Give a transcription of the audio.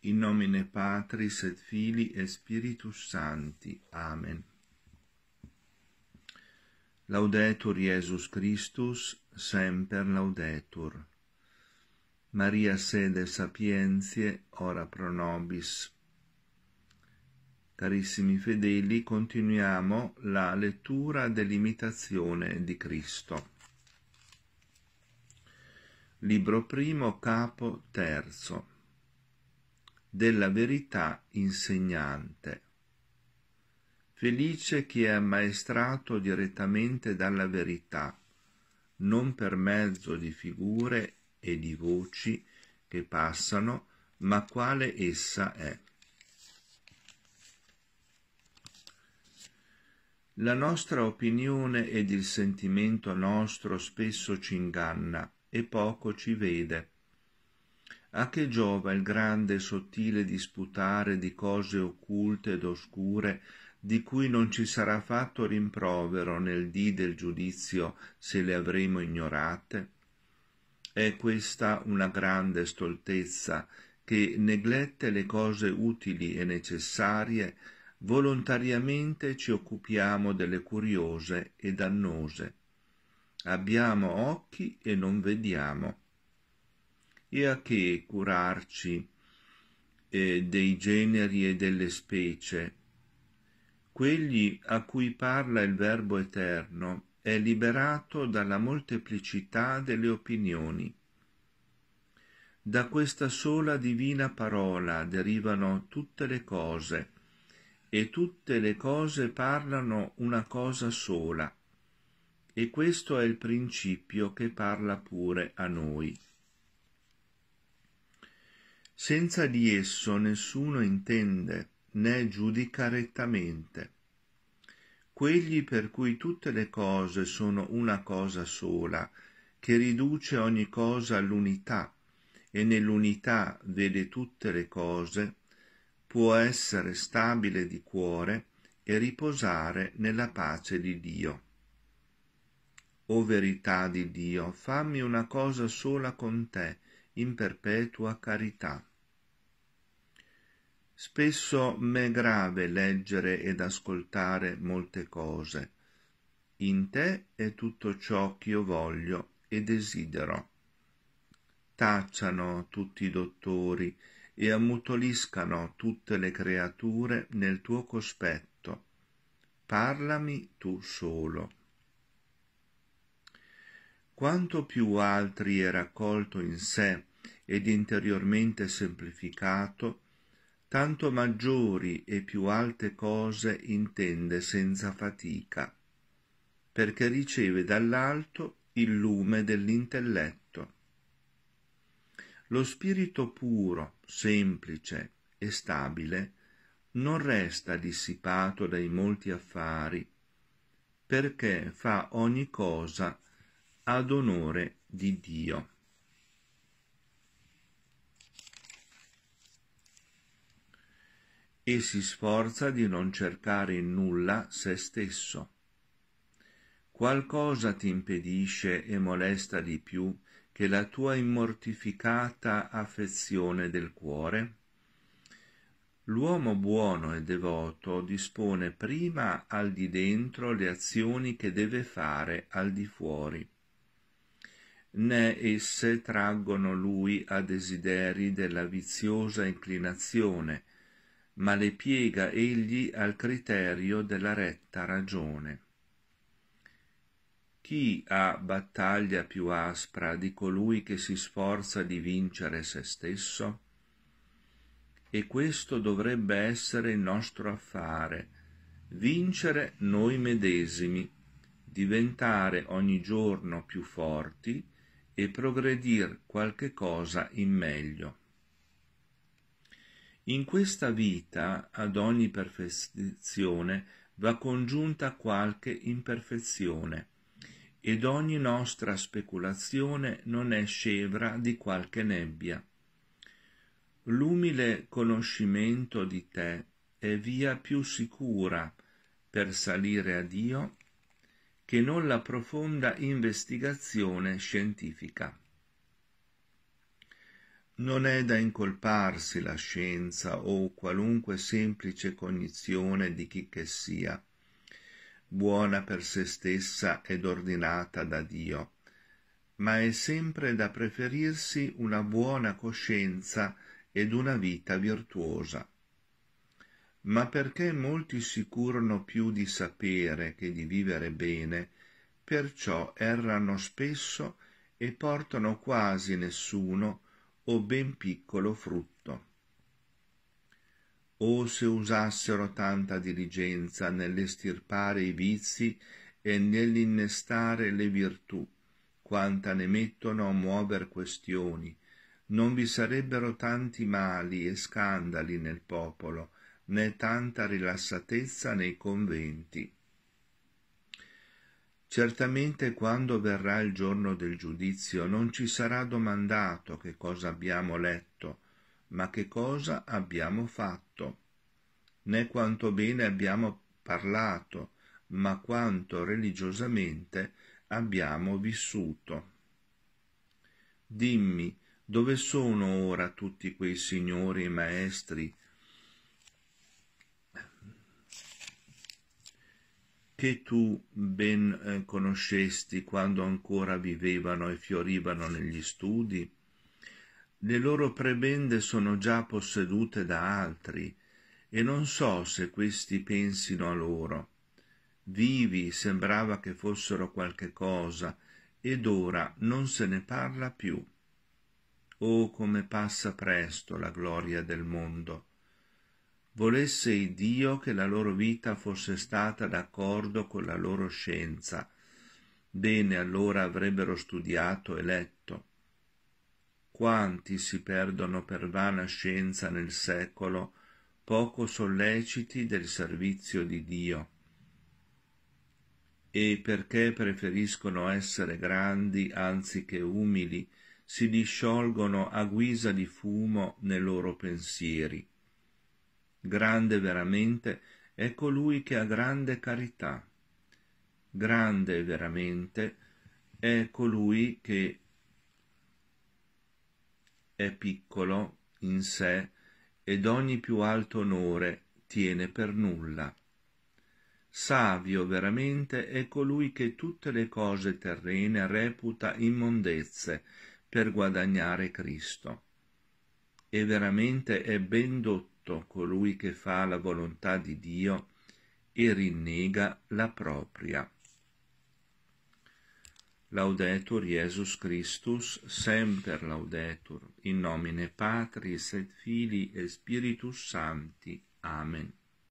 In nomine Patris et Filii e Spiritus Sancti. Amen. Laudetur Jesus Christus, semper laudetur. Maria sede sapientie, ora pro nobis. Carissimi fedeli, continuiamo la lettura dell'imitazione di Cristo. Libro primo, capo terzo della verità insegnante. Felice chi è ammaestrato direttamente dalla verità, non per mezzo di figure e di voci che passano, ma quale essa è. La nostra opinione ed il sentimento nostro spesso ci inganna e poco ci vede a che giova il grande e sottile disputare di cose occulte ed oscure di cui non ci sarà fatto rimprovero nel dì del giudizio se le avremo ignorate? È questa una grande stoltezza che neglette le cose utili e necessarie, volontariamente ci occupiamo delle curiose e dannose. Abbiamo occhi e non vediamo, e a che curarci eh, dei generi e delle specie. Quegli a cui parla il Verbo eterno è liberato dalla molteplicità delle opinioni. Da questa sola divina parola derivano tutte le cose, e tutte le cose parlano una cosa sola, e questo è il principio che parla pure a noi. Senza di esso nessuno intende né giudica rettamente. Quegli per cui tutte le cose sono una cosa sola, che riduce ogni cosa all'unità, e nell'unità vede tutte le cose, può essere stabile di cuore e riposare nella pace di Dio. O verità di Dio, fammi una cosa sola con te, in perpetua carità. Spesso m'è grave leggere ed ascoltare molte cose. In te è tutto ciò ch'io voglio e desidero. Tacciano tutti i dottori e ammutoliscano tutte le creature nel tuo cospetto. Parlami tu solo. Quanto più altri è raccolto in sé ed interiormente semplificato, tanto maggiori e più alte cose intende senza fatica, perché riceve dall'alto il lume dell'intelletto. Lo spirito puro, semplice e stabile non resta dissipato dai molti affari, perché fa ogni cosa ad onore di Dio. e si sforza di non cercare in nulla se stesso. Qualcosa ti impedisce e molesta di più che la tua immortificata affezione del cuore? L'uomo buono e devoto dispone prima al di dentro le azioni che deve fare al di fuori, né esse traggono lui a desideri della viziosa inclinazione ma le piega egli al criterio della retta ragione. Chi ha battaglia più aspra di colui che si sforza di vincere se stesso? E questo dovrebbe essere il nostro affare, vincere noi medesimi, diventare ogni giorno più forti e progredir qualche cosa in meglio. In questa vita ad ogni perfezione va congiunta qualche imperfezione, ed ogni nostra speculazione non è scevra di qualche nebbia. L'umile conoscimento di te è via più sicura per salire a Dio che non la profonda investigazione scientifica. Non è da incolparsi la scienza o qualunque semplice cognizione di chi che sia, buona per se stessa ed ordinata da Dio, ma è sempre da preferirsi una buona coscienza ed una vita virtuosa. Ma perché molti si curano più di sapere che di vivere bene, perciò errano spesso e portano quasi nessuno o ben piccolo frutto. O se usassero tanta diligenza nell'estirpare i vizi e nell'innestare le virtù, quanta ne mettono a muover questioni, non vi sarebbero tanti mali e scandali nel popolo, né tanta rilassatezza nei conventi. Certamente quando verrà il giorno del giudizio non ci sarà domandato che cosa abbiamo letto, ma che cosa abbiamo fatto, né quanto bene abbiamo parlato, ma quanto religiosamente abbiamo vissuto. Dimmi, dove sono ora tutti quei signori e maestri che tu ben eh, conoscesti quando ancora vivevano e fiorivano negli studi? Le loro prebende sono già possedute da altri, e non so se questi pensino a loro. Vivi sembrava che fossero qualche cosa, ed ora non se ne parla più. Oh, come passa presto la gloria del mondo! volesse Iddio che la loro vita fosse stata d'accordo con la loro scienza. Bene allora avrebbero studiato e letto. Quanti si perdono per vana scienza nel secolo, poco solleciti del servizio di Dio. E perché preferiscono essere grandi anziché umili, si disciolgono a guisa di fumo nei loro pensieri Grande veramente è colui che ha grande carità. Grande veramente è colui che è piccolo in sé ed ogni più alto onore tiene per nulla. Savio veramente è colui che tutte le cose terrene reputa immondezze per guadagnare Cristo. E veramente è ben dotto tutto colui che fa la volontà di Dio e rinnega la propria. Laudetur Jesus Christus, semper laudetur, in nomine Patris et Filii e Spiritus Sancti. Amen.